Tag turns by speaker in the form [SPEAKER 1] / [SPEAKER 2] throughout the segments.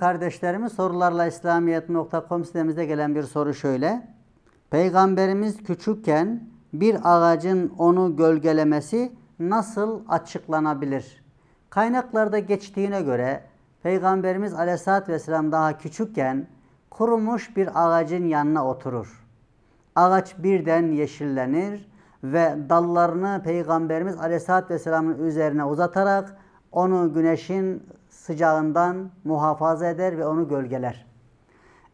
[SPEAKER 1] kardeşlerimiz sorularla İslamiyet.com sitemizde gelen bir soru şöyle. Peygamberimiz küçükken bir ağacın onu gölgelemesi nasıl açıklanabilir? Kaynaklarda geçtiğine göre Peygamberimiz Aleyhisselatü Vesselam daha küçükken kurumuş bir ağacın yanına oturur. Ağaç birden yeşillenir ve dallarını Peygamberimiz Aleyhisselatü Vesselam'ın üzerine uzatarak onu güneşin sıcağından muhafaza eder ve onu gölgeler.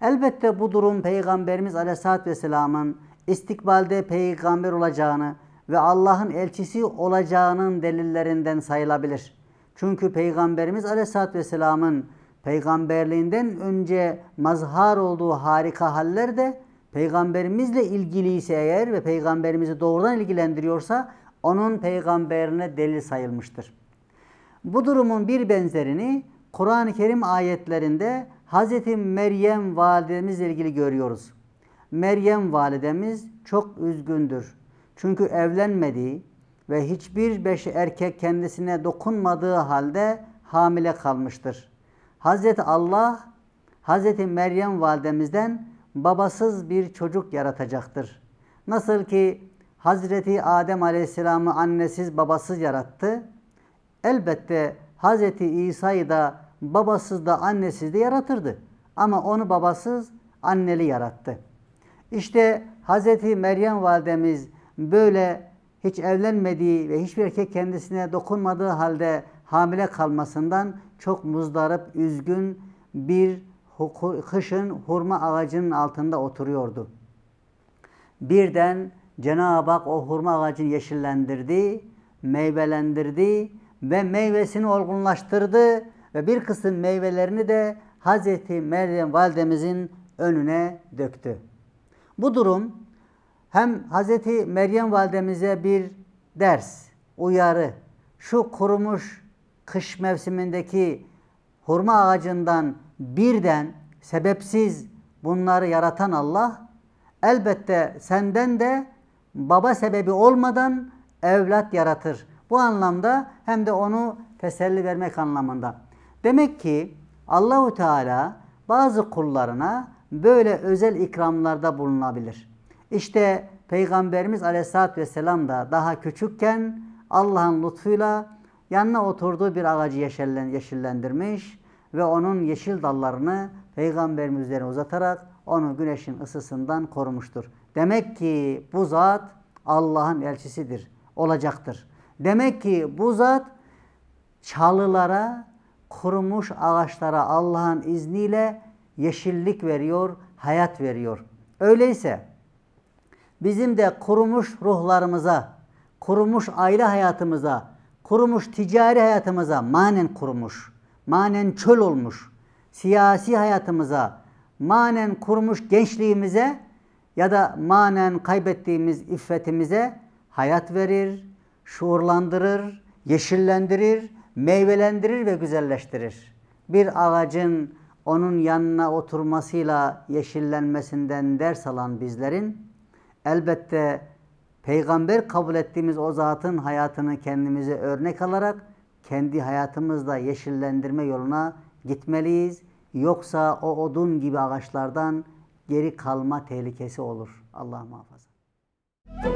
[SPEAKER 1] Elbette bu durum Peygamberimiz Aleyhisselatü Vesselam'ın istikbalde peygamber olacağını ve Allah'ın elçisi olacağının delillerinden sayılabilir. Çünkü Peygamberimiz Aleyhisselatü Vesselam'ın peygamberliğinden önce mazhar olduğu harika haller de peygamberimizle ilgili ise eğer ve peygamberimizi doğrudan ilgilendiriyorsa onun peygamberine delil sayılmıştır. Bu durumun bir benzerini Kur'an-ı Kerim ayetlerinde Hz. Meryem validemizle ilgili görüyoruz. Meryem validemiz çok üzgündür. Çünkü evlenmediği ve hiçbir beş erkek kendisine dokunmadığı halde hamile kalmıştır. Hz. Allah Hz. Meryem validemizden babasız bir çocuk yaratacaktır. Nasıl ki Hazreti Adem Aleyhisselam'ı annesiz babasız yarattı, elbette Hz. İsa'yı da babasız da annesiz de yaratırdı. Ama onu babasız anneli yarattı. İşte Hz. Meryem validemiz böyle hiç evlenmediği ve hiçbir erkek kendisine dokunmadığı halde hamile kalmasından çok muzdarip, üzgün bir kışın hurma ağacının altında oturuyordu. Birden Cenab-ı Hak o hurma ağacını yeşillendirdi, meyvelendirdi ve meyvesini olgunlaştırdı ve bir kısım meyvelerini de Hazreti Meryem validemizin önüne döktü. Bu durum hem Hazreti Meryem validemize bir ders, uyarı, şu kurumuş kış mevsimindeki hurma ağacından birden sebepsiz bunları yaratan Allah elbette senden de baba sebebi olmadan evlat yaratır. Bu anlamda hem de onu teselli vermek anlamında. Demek ki Allahu Teala bazı kullarına böyle özel ikramlarda bulunabilir. İşte Peygamberimiz Aleyhisselatü Vesselam da daha küçükken Allah'ın lütfuyla yanına oturduğu bir ağacı yeşillendirmiş ve onun yeşil dallarını Peygamberimiz üzerine uzatarak onu güneşin ısısından korumuştur. Demek ki bu zat Allah'ın elçisidir, olacaktır. Demek ki bu zat çalılara, kurumuş ağaçlara Allah'ın izniyle yeşillik veriyor, hayat veriyor. Öyleyse bizim de kurumuş ruhlarımıza, kurumuş aile hayatımıza, kurumuş ticari hayatımıza manen kurumuş, manen çöl olmuş, siyasi hayatımıza, manen kurumuş gençliğimize ya da manen kaybettiğimiz iffetimize hayat verir, şuurlandırır, yeşillendirir, meyvelendirir ve güzelleştirir. Bir ağacın onun yanına oturmasıyla yeşillenmesinden ders alan bizlerin elbette peygamber kabul ettiğimiz o zatın hayatını kendimize örnek alarak kendi hayatımızda yeşillendirme yoluna gitmeliyiz. Yoksa o odun gibi ağaçlardan geri kalma tehlikesi olur. Allah muhafaza. Müzik